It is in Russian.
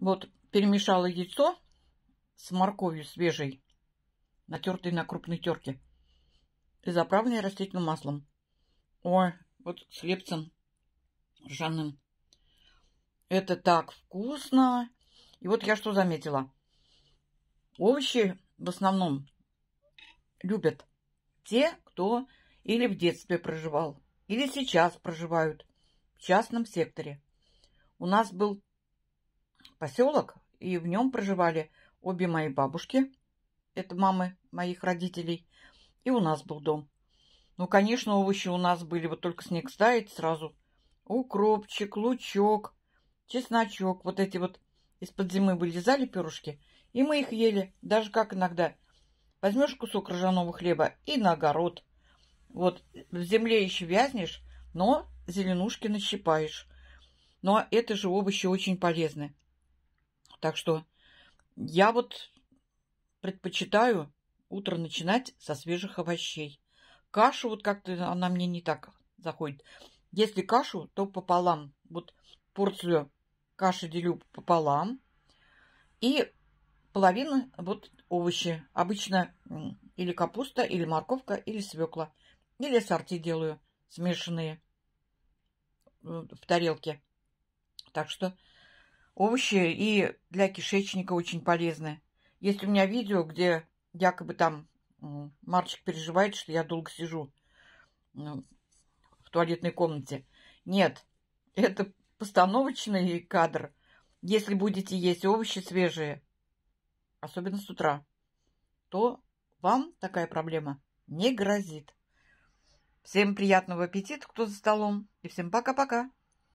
Вот перемешала яйцо с морковью свежей, натертой на крупной терке, и заправленной растительным маслом. Ой, вот с лепцем ржаным. Это так вкусно! И вот я что заметила. Овощи в основном любят те, кто или в детстве проживал, или сейчас проживают в частном секторе. У нас был поселок, и в нем проживали обе мои бабушки, это мамы моих родителей, и у нас был дом. Ну, конечно, овощи у нас были, вот только снег стает сразу. Укропчик, лучок, чесночок, вот эти вот из-под зимы вылезали пирожки, и мы их ели, даже как иногда. Возьмешь кусок ржаного хлеба и на огород. Вот, в земле еще вязнешь, но зеленушки нащипаешь. Но это же овощи очень полезны. Так что я вот предпочитаю утро начинать со свежих овощей. Кашу вот как-то она мне не так заходит. Если кашу, то пополам. Вот порцию каши делю пополам. И половина вот овощи. Обычно или капуста, или морковка, или свекла. Или сорти делаю смешанные э, в тарелке. Так что Овощи и для кишечника очень полезны. Есть у меня видео, где якобы там Марчик переживает, что я долго сижу ну, в туалетной комнате. Нет, это постановочный кадр. Если будете есть овощи свежие, особенно с утра, то вам такая проблема не грозит. Всем приятного аппетита, кто за столом, и всем пока-пока.